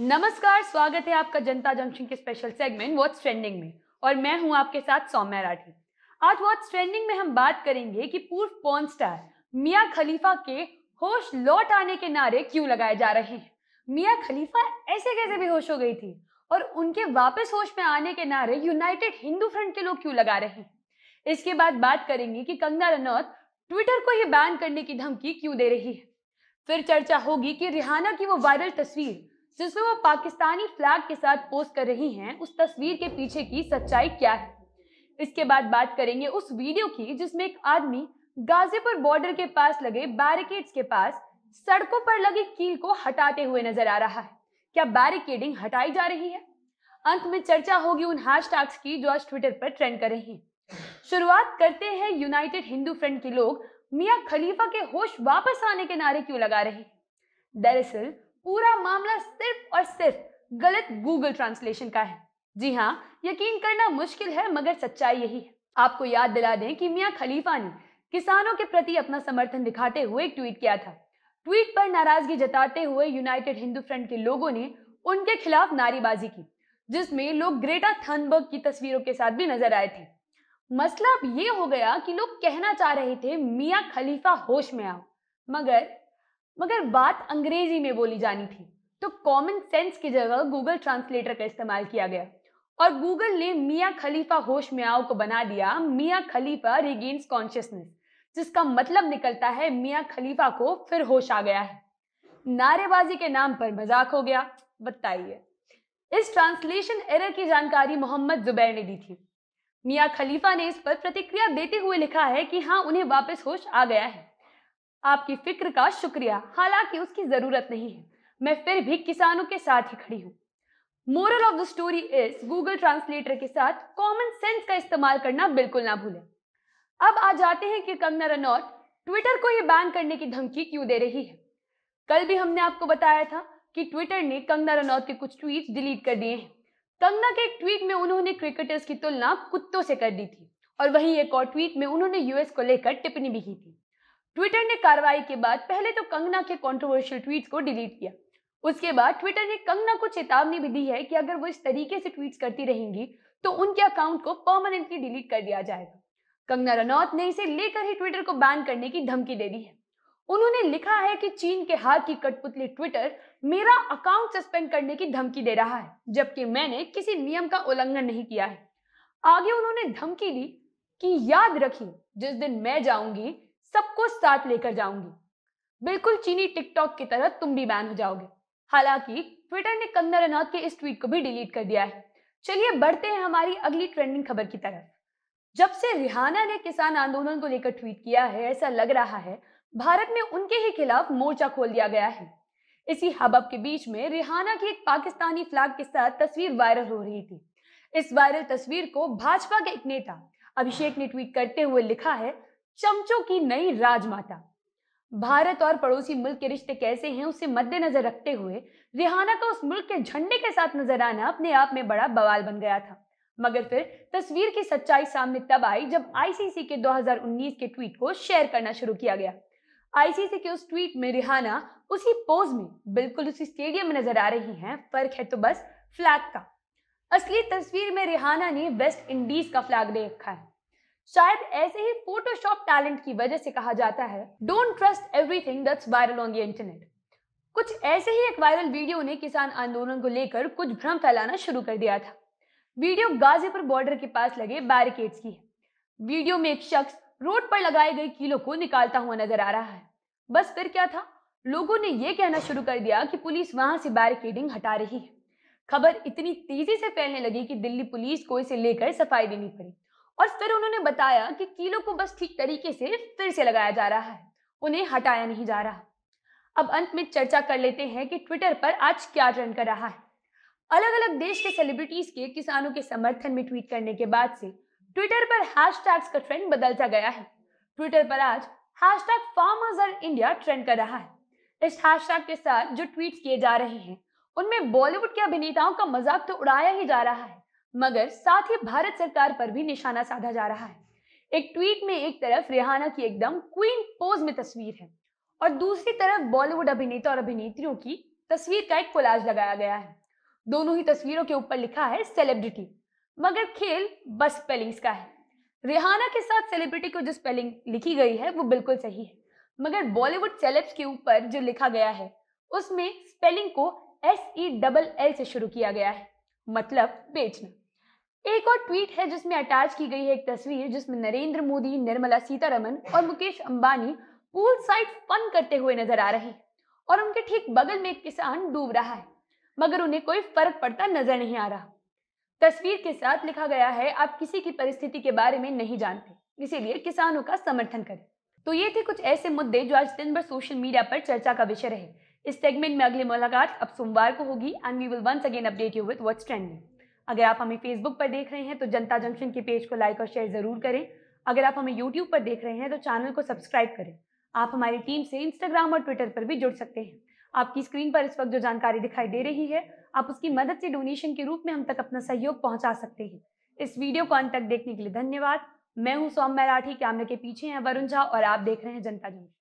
नमस्कार स्वागत है आपका जनता जंक्शन के स्पेशल सेगमेंट व्हाट्स ट्रेंडिंग में और मैं हूं आपके साथ सौम्या राठी आज व्हाट्स ट्रेंडिंग में हम बात करेंगे कि पूर्व पोर्न स्टार मिया खलीफा के होश लौट आने के नारे क्यों लगाए जा रहे हैं मिया खलीफा ऐसे कैसे भी होश हो गई थी और उनके वापस होश में आने के नारे यूनाइटेड हिंदू फ्रंट के लोग क्यों लगा रहे हैं इसके बाद बात करेंगे कि कंगना रनौत ट्विटर को ही बैन करने की धमकी क्यों दे रही है फिर चर्चा होगी कि रिहाना की वो वायरल तस्वीर जिसमें वो पाकिस्तानी फ्लैग के साथ पोस्ट कर रही हैं उस तस्वीर के पीछे की सच्चाई क्या है इसके बाद बात करेंगे उस वीडियो की जिसमें एक आदमी गाजीपुर बॉर्डर के पास लगे बैरिकेड्स के पास सड़कों पर लगे कील को हटाते हुए नजर आ रहा है क्या बैरिकेडिंग हटाई जा रही है अंत में चर्चा होगी उन हैश की जो आज ट्विटर पर ट्रेंड कर रही हैं शुरुआत करते हैं यूनाइटेड हिंदू फ्रंट के लोग मियाँ खलीफा के होश वापस आने के नारे क्यों लगा रहे हैं दरअसल पूरा मामला सिर्फ और सिर्फ गलत गूगल ट्रांसलेशन का है जी हाँ यकीन करना मुश्किल है मगर सच्चाई यही है आपको याद दिला दें कि मियाँ खलीफा ने किसानों के प्रति अपना समर्थन दिखाते हुए एक ट्वीट किया था ट्वीट पर नाराजगी जताते हुए यूनाइटेड हिंदू फ्रंट के लोगों ने उनके खिलाफ नारेबाजी की जिसमें लोग ग्रेटा थनबर्ग की तस्वीरों के साथ भी नजर आए थे मसला अब ये हो गया कि लोग कहना चाह रहे थे मियाँ खलीफा होश में आओ मगर मगर बात अंग्रेजी में बोली जानी थी तो कॉमन सेंस की जगह गूगल ट्रांसलेटर का इस्तेमाल किया गया और गूगल ने मियाँ खलीफा होश में को बना दिया मियाँ खलीफा रिगेन्स कॉन्शियसनेस जिसका मतलब निकलता है मियाँ खलीफा को फिर होश आ गया है नारेबाजी के नाम पर मजाक हो गया बताइए इस ट्रांसलेशन एरर की जानकारी मोहम्मद जुबैर ने दी थी मियाँ खलीफा ने इस पर प्रतिक्रिया देते हुए लिखा है कि हाँ उन्हें वापस होश आ गया है आपकी फिक्र का शुक्रिया हालांकि उसकी जरूरत नहीं है मैं फिर भी किसानों के साथ ही खड़ी हूँ moral of the story is Google translator के साथ कॉमन सेंस का इस्तेमाल करना बिल्कुल ना भूलें अब आ जाते हैं कि कंगना रनौत ट्विटर को यह बैन करने की धमकी क्यों दे रही है कल भी हमने आपको बताया था कि ट्विटर ने कंगना रनौत के कुछ ट्वीट डिलीट कर दिए हैं कंगना के एक ट्वीट में उन्होंने क्रिकेटर्स की तुलना कुत्तों से कर दी थी और वहीं एक और ट्वीट में उन्होंने यूएस को लेकर टिप्पणी भी की थी ट्विटर ने कार्रवाई के बाद पहले तो कंगना के कंट्रोवर्शियल ट्वीट्स को डिलीट किया उसके बाद ट्विटर ने कंगना को चेतावनी भी दी है कि अगर वो इस तरीके से ट्वीट्स करती रहेंगी तो उनके अकाउंट को परमानेंटली डिलीट कर दिया जाएगा कंगना रनौत ने इसे लेकर ही ट्विटर को बैन करने की धमकी दे दी है उन्होंने लिखा है कि चीन के हाथ की कठपुतली ट्विटर मेरा अकाउंट सस्पेंड करने की धमकी दे रहा है जबकि मैंने किसी नियम का उल्लंघन नहीं किया है आगे उन्होंने धमकी दी कि याद रखिए जिस दिन मैं जाऊंगी सबको साथ लेकर जाऊंगी बिल्कुल चीनी टिकटॉक की तरह तुम भी बैन हो जाओगे हालांकि ट्विटर ने कंगना रनौत के इस ट्वीट को भी डिलीट कर दिया है चलिए बढ़ते हैं हमारी अगली ट्रेंडिंग खबर की तरफ जब से रिहाना ने किसान आंदोलन को लेकर ट्वीट किया है ऐसा लग रहा है भारत में उनके ही खिलाफ मोर्चा खोल दिया गया है इसी हबब के बीच में रिहाना की एक पाकिस्तानी फ्लैग के साथ तस्वीर वायरल हो रही थी इस वायरल तस्वीर को भाजपा के एक नेता अभिषेक ने ट्वीट करते हुए लिखा है चमचों की नई राजमाता भारत और पड़ोसी मुल्क के रिश्ते कैसे हैं उसे मद्देनजर रखते हुए रिहाना का उस मुल्क के झंडे के साथ नजर आना अपने आप में बड़ा बवाल बन गया था मगर फिर तस्वीर की सच्चाई सामने तब आई जब आईसीसी के 2019 के ट्वीट को शेयर करना शुरू किया गया आईसीसी के उस ट्वीट में रिहाना उसी पोज में बिल्कुल उसी स्टेडियम में नजर आ रही हैं फर्क है तो बस फ्लैग का असली तस्वीर में रिहाना ने वेस्ट इंडीज का फ्लैग रखा है शायद ऐसे ही फोटोशॉप टैलेंट की वजह से कहा जाता है don't trust everything that's viral on the internet कुछ ऐसे ही एक वायरल वीडियो ने किसान आंदोलन को लेकर कुछ भ्रम फैलाना शुरू कर दिया था वीडियो गाजीपुर बॉर्डर के पास लगे बैरिकेड्स की है वीडियो में एक शख्स रोड पर लगाए गए किलो को निकालता हुआ नजर आ रहा है बस फिर क्या था लोगों ने यह कहना शुरू कर दिया कि पुलिस वहां से बैरिकेडिंग हटा रही है खबर इतनी तेजी से फैलने लगी कि दिल्ली पुलिस को इसे लेकर सफाई देनी पड़ी और फिर उन्होंने बताया कि कीलों को बस ठीक तरीके से फिर से लगाया जा रहा है उन्हें हटाया नहीं जा रहा अब अंत में चर्चा कर लेते हैं कि ट्विटर पर आज क्या ट्रेंड कर रहा है अलग अलग देश के सेलिब्रिटीज के किसानों के समर्थन में ट्वीट करने के बाद से ट्विटर पर हैश का ट्रेंड बदलता गया है ट्विटर पर आज hash farmers are India trend कर रहा है इस हैश के साथ जो ट्वीट किए जा रहे हैं उनमें बॉलीवुड के अभिनेताओं का मजाक तो उड़ाया ही जा रहा है मगर साथ ही भारत सरकार पर भी निशाना साधा जा रहा है एक ट्वीट में एक तरफ रिहाना की एकदम क्वीन पोज में तस्वीर है और दूसरी तरफ बॉलीवुड अभिनेता और अभिनेत्रियों की तस्वीर का एक कोलाज लगाया गया है दोनों ही तस्वीरों के ऊपर लिखा है सेलिब्रिटी मगर खेल बस स्पेलिंग्स का है रिहाना के साथ सेलिब्रिटी को जो स्पेलिंग लिखी गई है वो बिल्कुल सही है मगर बॉलीवुड सेलेब्स के ऊपर जो लिखा गया है उसमें स्पेलिंग को एस ई डबल एल से शुरू किया गया है मतलब बेचना एक और ट्वीट है जिसमें अटैच की गई है एक तस्वीर जिसमें नरेंद्र मोदी निर्मला सीतारमन और Mukesh Ambani pool side fun करते हुए नजर आ रहे हैं और उनके ठीक बगल में एक किसान डूब रहा है मगर उन्हें कोई फर्क पड़ता नजर नहीं आ रहा तस्वीर के साथ लिखा गया है आप किसी की परिस्थिति के बारे में नहीं जानते इसीलिए किसानों का समर्थन करें तो ये थे कुछ ऐसे मुद्दे जो आज दिन भर सोशल मीडिया पर चर्चा का विषय रहे इस सेगमेंट में अगली मुलाकात अब सोमवार को होगी and we will once again update you with what's trending अगर आप हमें फेसबुक पर देख रहे हैं तो जनता जंक्शन के पेज को लाइक और शेयर ज़रूर करें अगर आप हमें यूट्यूब पर देख रहे हैं तो चैनल को सब्सक्राइब करें आप हमारी टीम से इंस्टाग्राम और ट्विटर पर भी जुड़ सकते हैं आपकी स्क्रीन पर इस वक्त जो जानकारी दिखाई दे रही है आप उसकी मदद से डोनेशन के रूप में हम तक अपना सहयोग पहुंचा सकते हैं इस वीडियो को अंत तक देखने के लिए धन्यवाद मैं हूं सोम मैराठी कैमरे के पीछे हैं वरुण झा और आप देख रहे हैं जनता जंक्शन